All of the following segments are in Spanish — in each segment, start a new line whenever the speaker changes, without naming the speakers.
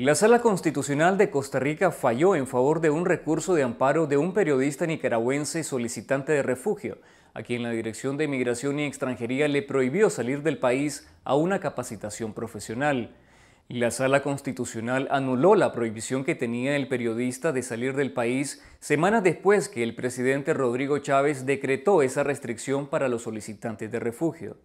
La Sala Constitucional de Costa Rica falló en favor de un recurso de amparo de un periodista nicaragüense solicitante de refugio, a quien la Dirección de Inmigración y Extranjería le prohibió salir del país a una capacitación profesional. La Sala Constitucional anuló la prohibición que tenía el periodista de salir del país semanas después que el presidente Rodrigo Chávez decretó esa restricción para los solicitantes de refugio.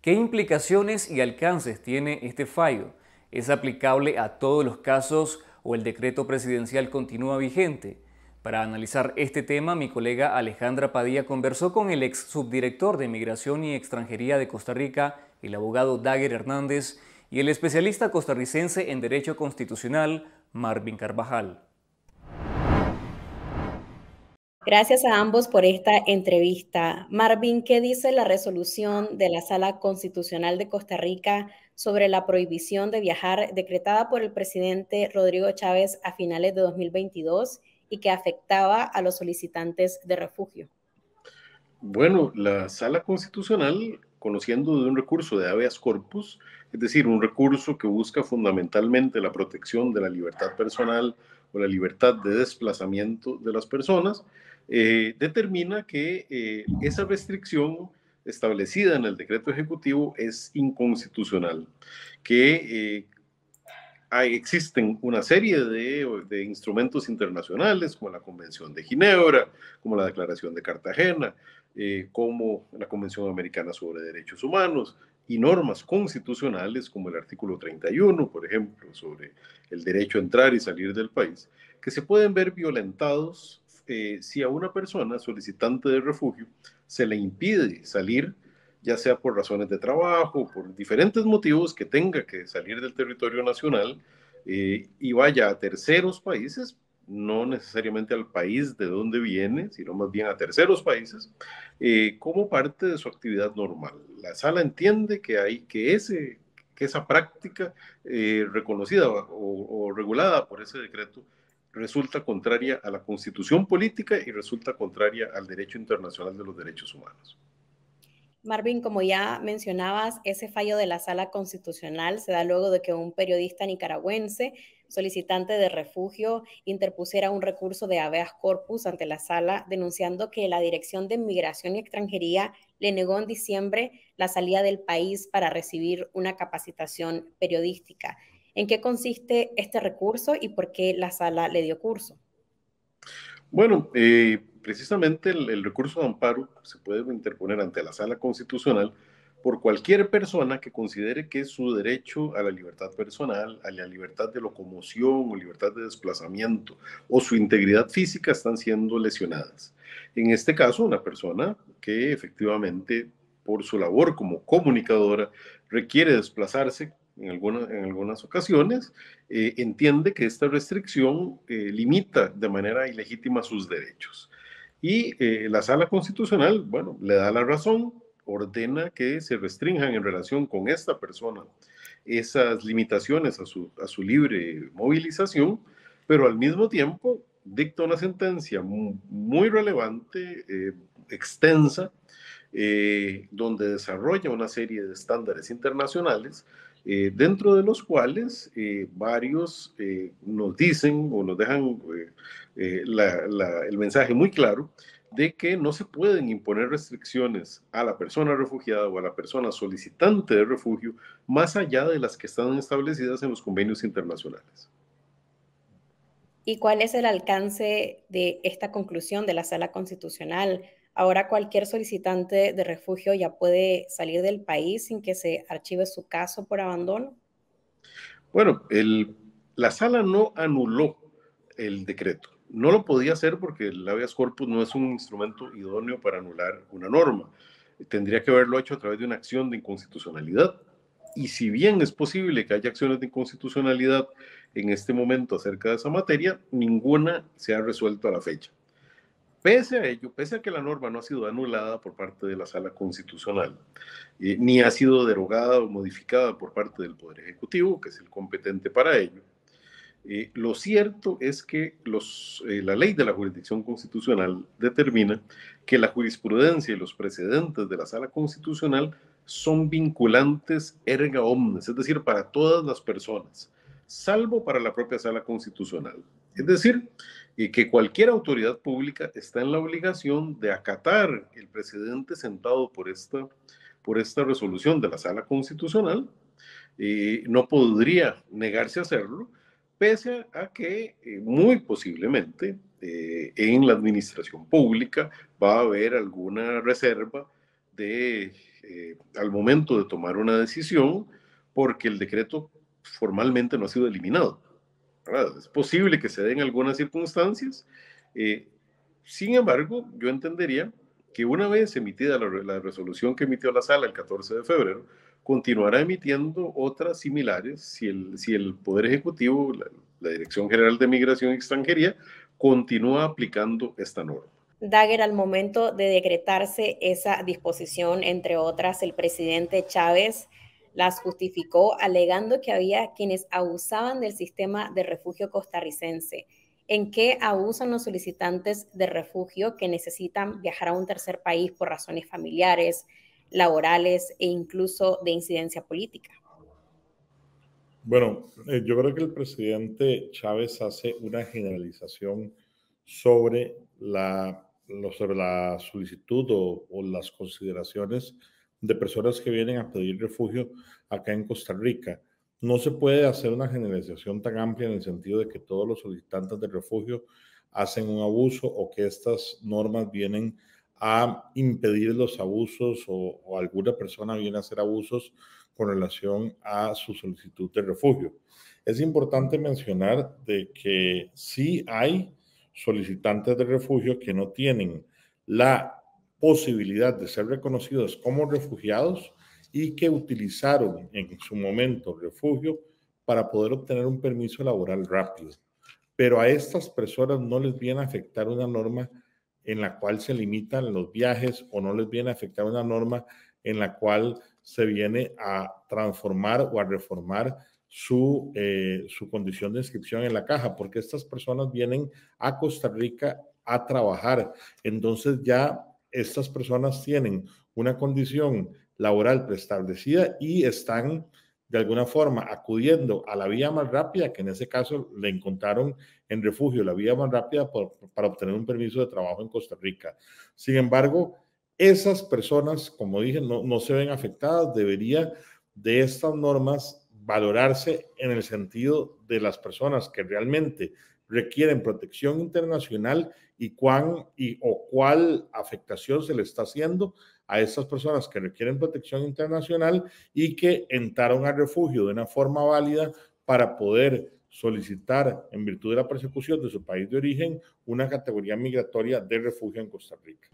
¿Qué implicaciones y alcances tiene este fallo? es aplicable a todos los casos o el decreto presidencial continúa vigente. Para analizar este tema, mi colega Alejandra Padilla conversó con el ex subdirector de Migración y Extranjería de Costa Rica, el abogado Daguer Hernández, y el especialista costarricense en Derecho Constitucional, Marvin Carvajal.
Gracias a ambos por esta entrevista. Marvin, ¿qué dice la resolución de la Sala Constitucional de Costa Rica sobre la prohibición de viajar decretada por el presidente Rodrigo Chávez a finales de 2022 y que afectaba a los solicitantes de refugio?
Bueno, la Sala Constitucional, conociendo de un recurso de habeas corpus, es decir, un recurso que busca fundamentalmente la protección de la libertad personal o la libertad de desplazamiento de las personas, eh, determina que eh, esa restricción establecida en el decreto ejecutivo es inconstitucional, que eh, existen una serie de, de, instrumentos internacionales como la Convención de Ginebra, como la Declaración de Cartagena, como la Convención Americana sobre Derechos Humanos, y normas constitucionales como el artículo 31, por ejemplo, sobre el derecho a entrar y salir del país, que se pueden ver violentados si a una persona solicitante de refugio se le impide salir, ya sea por razones de trabajo, por diferentes motivos que tenga que salir del territorio nacional eh, y vaya a terceros países, no necesariamente al país de donde viene, sino más bien a terceros países, eh, como parte de su actividad normal. La sala entiende que, hay, que, ese, que esa práctica eh, reconocida o, regulada por ese decreto resulta contraria a la constitución política y resulta contraria al derecho internacional de los derechos humanos.
Marvin, como ya mencionabas, ese fallo de la sala constitucional se da luego de que un periodista nicaragüense, solicitante de refugio, interpusiera un recurso de habeas corpus ante la sala denunciando que la Dirección de Migración y Extranjería le negó en diciembre la salida del país para recibir una capacitación periodística. ¿En qué consiste este recurso y por qué la sala le dio curso?
Bueno, eh, precisamente el, el, recurso de amparo se puede interponer ante la sala constitucional por cualquier persona que considere que su derecho a la libertad personal, a la libertad de locomoción o libertad de desplazamiento o su integridad física están siendo lesionadas. En este caso, una persona que efectivamente por su labor como comunicadora requiere desplazarse en, en algunas ocasiones, eh, entiende que esta restricción eh, limita de manera ilegítima sus derechos. Y eh, la sala constitucional, bueno, le da la razón, ordena que se restrinjan en relación con esta persona esas limitaciones a su, a su libre movilización, pero al mismo tiempo dicta una sentencia muy, relevante, extensa, donde desarrolla una serie de estándares internacionales eh, dentro de los cuales eh, varios eh, nos dicen o nos dejan el mensaje muy claro de que no se pueden imponer restricciones a la persona refugiada o a la persona solicitante de refugio más allá de las que están establecidas en los convenios internacionales.
¿Y cuál es el alcance de esta conclusión de la Sala Constitucional? Ahora cualquier solicitante de refugio ya puede salir del país sin que se archive su caso por abandono.
Bueno, la sala no anuló el decreto. No lo podía hacer porque el habeas corpus no es un instrumento idóneo para anular una norma. Tendría que haberlo hecho a través de una acción de inconstitucionalidad. Y si bien es posible que haya acciones de inconstitucionalidad en este momento acerca de esa materia, ninguna se ha resuelto a la fecha. Pese a ello, pese a que la norma no ha sido anulada por parte de la sala constitucional, eh, ni ha sido derogada o modificada por parte del Poder Ejecutivo, que es el competente para ello, eh, lo cierto es que los, eh, la ley de la jurisdicción constitucional determina que la jurisprudencia y los precedentes de la sala constitucional son vinculantes erga omnes, es decir, para todas las personas, salvo para la propia sala constitucional. Es decir, que cualquier autoridad pública está en la obligación de acatar el presidente sentado por esta, por esta resolución de la Sala Constitucional. y no podría negarse a hacerlo, pese a que eh, muy posiblemente eh, en la administración pública va a haber alguna reserva de, eh, al momento de tomar una decisión, porque el decreto formalmente no ha sido eliminado. Es posible que se den algunas circunstancias. Eh, sin embargo, yo entendería que una vez emitida la, resolución que emitió la sala el 14 de febrero, continuará emitiendo otras similares si el, si el Poder Ejecutivo, la, Dirección General de Migración y Extranjería, continúa aplicando esta norma.
Dagger, al momento de decretarse esa disposición, entre otras, el presidente Chávez las justificó alegando que había quienes abusaban del sistema de refugio costarricense. ¿En qué abusan los solicitantes de refugio que necesitan viajar a un tercer país por razones familiares, laborales e incluso de incidencia política?
Bueno, eh, yo creo que el presidente Chávez hace una generalización sobre la, sobre la solicitud o las consideraciones de personas que vienen a pedir refugio acá en Costa Rica. No se puede hacer una generalización tan amplia en el sentido de que todos los solicitantes de refugio hacen un abuso o que estas normas vienen a impedir los abusos o, alguna persona viene a hacer abusos con relación a su solicitud de refugio. Es importante mencionar de que sí hay solicitantes de refugio que no tienen la posibilidad de ser reconocidos como refugiados y que utilizaron en su momento refugio para poder obtener un permiso laboral rápido. Pero a estas personas no les viene a afectar una norma en la cual se limitan los viajes o no les viene a afectar una norma en la cual se viene a transformar o a reformar su, eh, su condición de inscripción en la caja, porque estas personas vienen a Costa Rica a trabajar. Entonces ya estas personas tienen una condición laboral preestablecida y están de alguna forma acudiendo a la vía más rápida, que en ese caso le encontraron en refugio, la vía más rápida para obtener un permiso de trabajo en Costa Rica. Sin embargo, esas personas, como dije, no, no se ven afectadas, debería de estas normas valorarse en el sentido de las personas que realmente requieren protección internacional y cuán y, o cuál afectación se le está haciendo a esas personas que requieren protección internacional y que entraron al refugio de una forma válida para poder solicitar, en virtud de la persecución de su país de origen, una categoría migratoria de refugio en Costa Rica.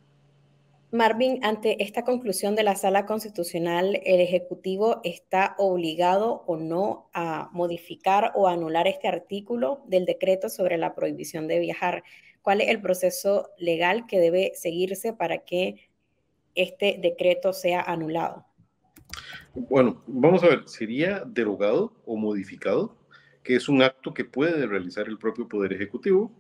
Marvin, ante esta conclusión de la sala constitucional, ¿el Ejecutivo está obligado o no a modificar o anular este artículo del decreto sobre la prohibición de viajar cuál es el proceso legal que debe seguirse para que este decreto sea anulado.
Bueno, vamos a ver, sería derogado o modificado, que es un acto que puede realizar el propio Poder Ejecutivo.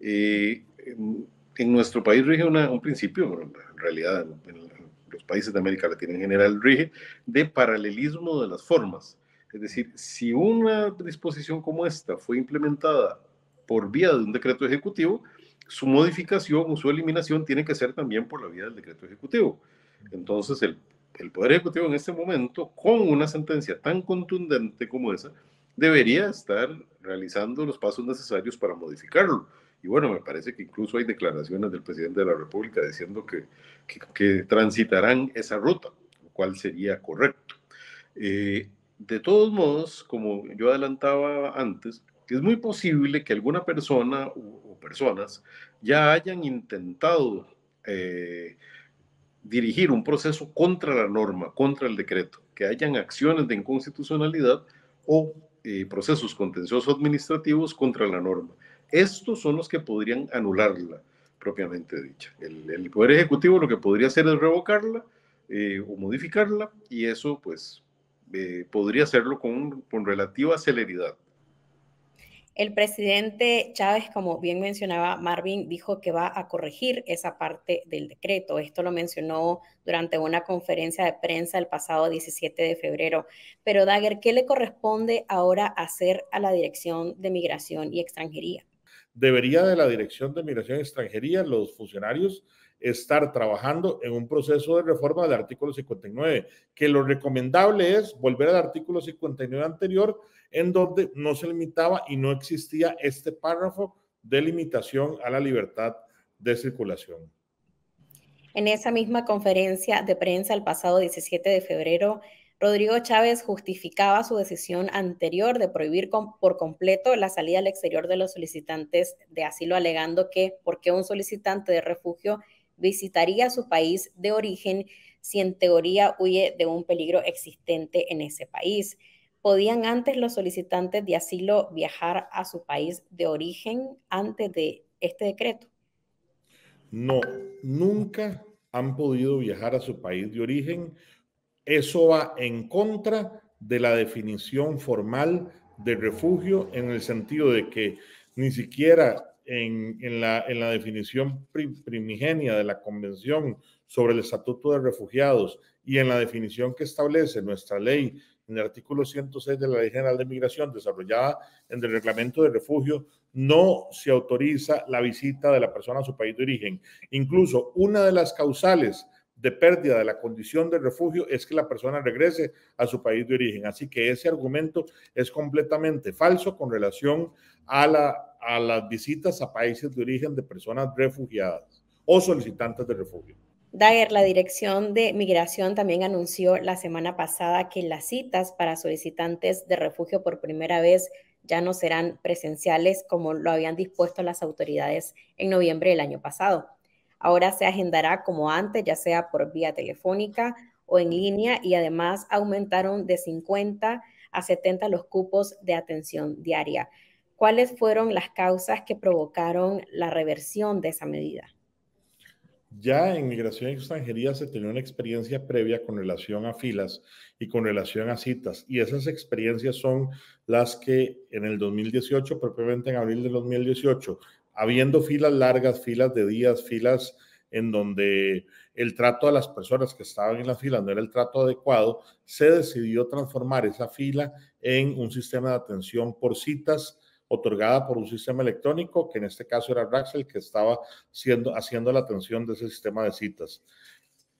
Eh, en, nuestro país rige una, un principio, en realidad en, en, los países de América Latina en general rige, de paralelismo de las formas. Es decir, si una disposición como esta fue implementada por vía de un decreto ejecutivo, su modificación o su eliminación tiene que ser también por la vía del decreto ejecutivo. Entonces, el, Poder Ejecutivo en este momento, con una sentencia tan contundente como esa, debería estar realizando los pasos necesarios para modificarlo. Y bueno, me parece que incluso hay declaraciones del presidente de la República diciendo que, que, transitarán esa ruta, lo cual sería correcto. Eh, de todos modos, como yo adelantaba antes, es muy posible que alguna persona o, personas ya hayan intentado eh, dirigir un proceso contra la norma, contra el decreto, que hayan acciones de inconstitucionalidad o eh, procesos contenciosos administrativos contra la norma. Estos son los que podrían anularla, propiamente dicha. El, Poder Ejecutivo lo que podría hacer es revocarla eh, o modificarla y eso pues podría hacerlo con relativa celeridad.
El presidente Chávez, como bien mencionaba Marvin, dijo que va a corregir esa parte del decreto. Esto lo mencionó durante una conferencia de prensa el pasado 17 de febrero. Pero Dagger, ¿qué le corresponde ahora hacer a la Dirección de Migración y Extranjería?
debería de la Dirección de Migración y Extranjería, los funcionarios, estar trabajando en un proceso de reforma del artículo 59, que lo recomendable es volver al artículo 59 anterior, en donde no se limitaba y no existía este párrafo de limitación a la libertad de circulación.
En esa misma conferencia de prensa el pasado 17 de febrero, Rodrigo Chávez justificaba su decisión anterior de prohibir por completo la salida al exterior de los solicitantes de asilo, alegando que porque un solicitante de refugio visitaría su país de origen si en teoría huye de un peligro existente en ese país. ¿Podían antes los solicitantes de asilo viajar a su país de origen antes de este decreto?
No, nunca han podido viajar a su país de origen eso va en contra de la definición formal de refugio en el sentido de que ni siquiera en, la, la, definición primigenia de la Convención sobre el Estatuto de Refugiados y en la definición que establece nuestra ley en el artículo 106 de la Ley General de Migración desarrollada en el Reglamento de Refugio, no se autoriza la visita de la persona a su país de origen. Incluso una de las causales de pérdida de la condición de refugio es que la persona regrese a su país de origen. Así que ese argumento es completamente falso con relación a, a las visitas a países de origen de personas refugiadas o solicitantes de refugio.
Daer, la Dirección de Migración también anunció la semana pasada que las citas para solicitantes de refugio por primera vez ya no serán presenciales como lo habían dispuesto las autoridades en noviembre del año pasado. Ahora se agendará como antes, ya sea por vía telefónica o en línea y además aumentaron de 50 a 70 los cupos de atención diaria. ¿Cuáles fueron las causas que provocaron la reversión de esa medida?
Ya en migración y extranjería se tenía una experiencia previa con relación a filas y con relación a citas. Y esas experiencias son las que en el 2018, propiamente en abril del 2018, habiendo filas largas, filas de días, filas en donde el trato a las personas que estaban en la fila no era el trato adecuado, se decidió transformar esa fila en un sistema de atención por citas otorgada por un sistema electrónico, que en este caso era Braxel que estaba siendo, haciendo la atención de ese sistema de citas.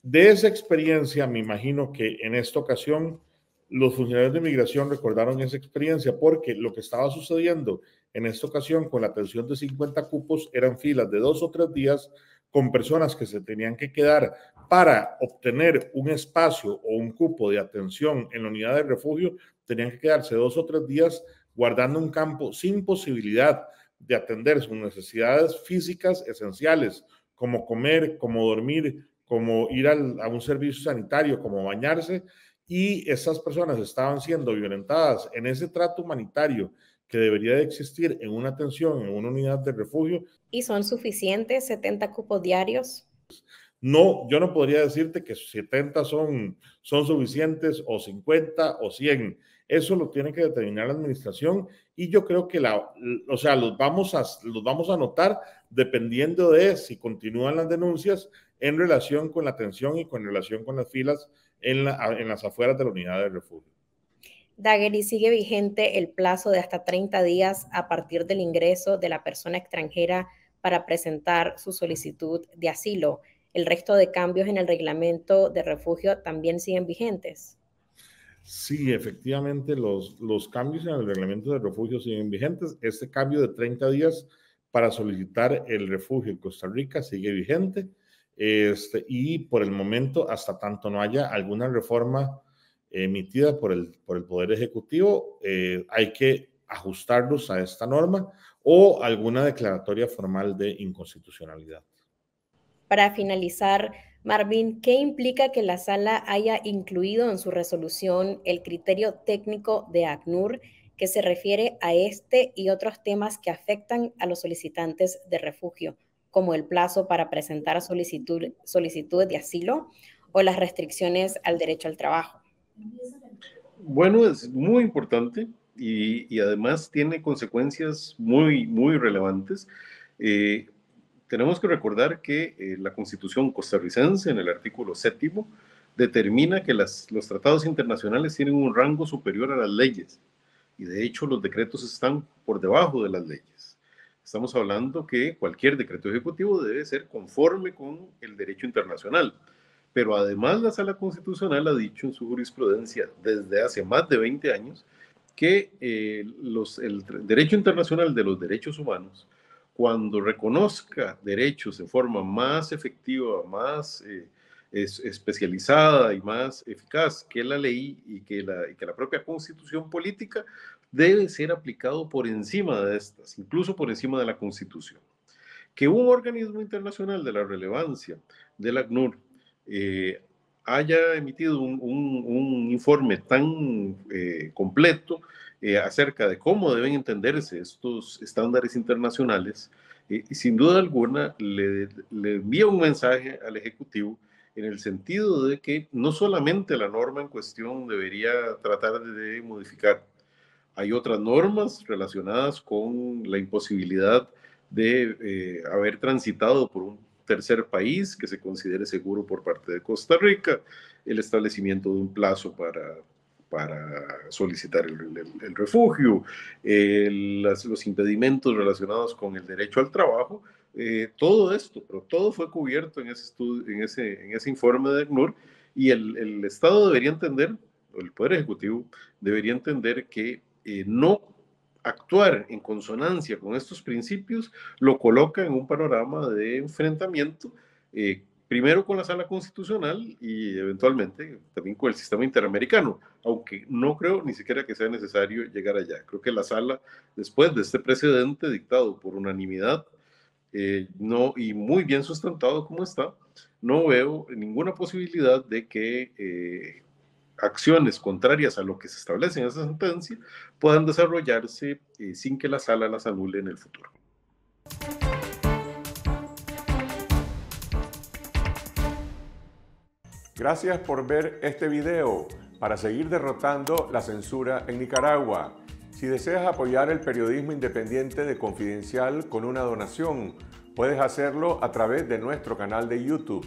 De esa experiencia, me imagino que en esta ocasión los funcionarios de inmigración recordaron esa experiencia porque lo que estaba sucediendo en esta ocasión, con la atención de 50 cupos, eran filas de dos o tres días con personas que se tenían que quedar para obtener un espacio o un cupo de atención en la unidad de refugio, tenían que quedarse dos o tres días guardando un campo sin posibilidad de atender sus necesidades físicas esenciales, como comer, como dormir, como ir a un servicio sanitario, como bañarse, y esas personas estaban siendo violentadas en ese trato humanitario que debería de existir en una atención, en una unidad de refugio.
¿Y son suficientes 70 cupos diarios?
No, yo no podría decirte que 70 son, son suficientes o 50 o 100. Eso lo tiene que determinar la administración y yo creo que la, o sea, los vamos a, los vamos a notar dependiendo de si continúan las denuncias en relación con la atención y con relación con las filas en, en las afueras de la unidad de refugio.
Daguerre, sigue vigente el plazo de hasta 30 días a partir del ingreso de la persona extranjera para presentar su solicitud de asilo. ¿El resto de cambios en el reglamento de refugio también siguen vigentes?
Sí, efectivamente, los, los cambios en el reglamento de refugio siguen vigentes. Este cambio de 30 días para solicitar el refugio en Costa Rica sigue vigente. Este, y por el momento, hasta tanto no haya alguna reforma emitida por el, por el Poder Ejecutivo, eh, hay que ajustarlos a esta norma o alguna declaratoria formal de inconstitucionalidad.
Para finalizar, Marvin, ¿qué implica que la sala haya incluido en su resolución el criterio técnico de ACNUR que se refiere a este y otros temas que afectan a los solicitantes de refugio, como el plazo para presentar solicitud, solicitudes de asilo o las restricciones al derecho al trabajo?
Bueno, es muy importante y, además tiene consecuencias muy, muy relevantes. Eh, tenemos que recordar que eh, la Constitución costarricense, en el artículo séptimo, determina que los tratados internacionales tienen un rango superior a las leyes y de hecho los decretos están por debajo de las leyes. Estamos hablando que cualquier decreto ejecutivo debe ser conforme con el derecho internacional. Pero además la Sala Constitucional ha dicho en su jurisprudencia desde hace más de 20 años que eh, los, el derecho internacional de los derechos humanos, cuando reconozca derechos de forma más efectiva, más eh, especializada y más eficaz que la ley y que la, y que la propia constitución política, debe ser aplicado por encima de estas, incluso por encima de la constitución. Que un organismo internacional de la relevancia del ACNUR eh, haya emitido un, informe tan eh, completo eh, acerca de cómo deben entenderse estos estándares internacionales, y sin duda alguna le, le envía un mensaje al Ejecutivo en el sentido de que no solamente la norma en cuestión debería tratar de modificar, hay otras normas relacionadas con la imposibilidad de haber transitado por un tercer país que se considere seguro por parte de Costa Rica, el establecimiento de un plazo para, para solicitar el, refugio, los impedimentos relacionados con el derecho al trabajo, eh, todo esto, pero todo fue cubierto en ese, estudio, en ese, en ese informe de ACNUR y el, Estado debería entender, el Poder Ejecutivo debería entender que eh, no actuar en consonancia con estos principios lo coloca en un panorama de enfrentamiento, eh, primero con la sala constitucional y eventualmente también con el sistema interamericano, aunque no creo ni siquiera que sea necesario llegar allá. Creo que la sala, después de este precedente dictado por unanimidad eh, no, y muy bien sustentado como está, no veo ninguna posibilidad de que... Eh, acciones contrarias a lo que se establece en esa sentencia puedan desarrollarse eh, sin que la sala las anule en el futuro.
Gracias por ver este video para seguir derrotando la censura en Nicaragua. Si deseas apoyar el periodismo independiente de Confidencial con una donación, puedes hacerlo a través de nuestro canal de YouTube.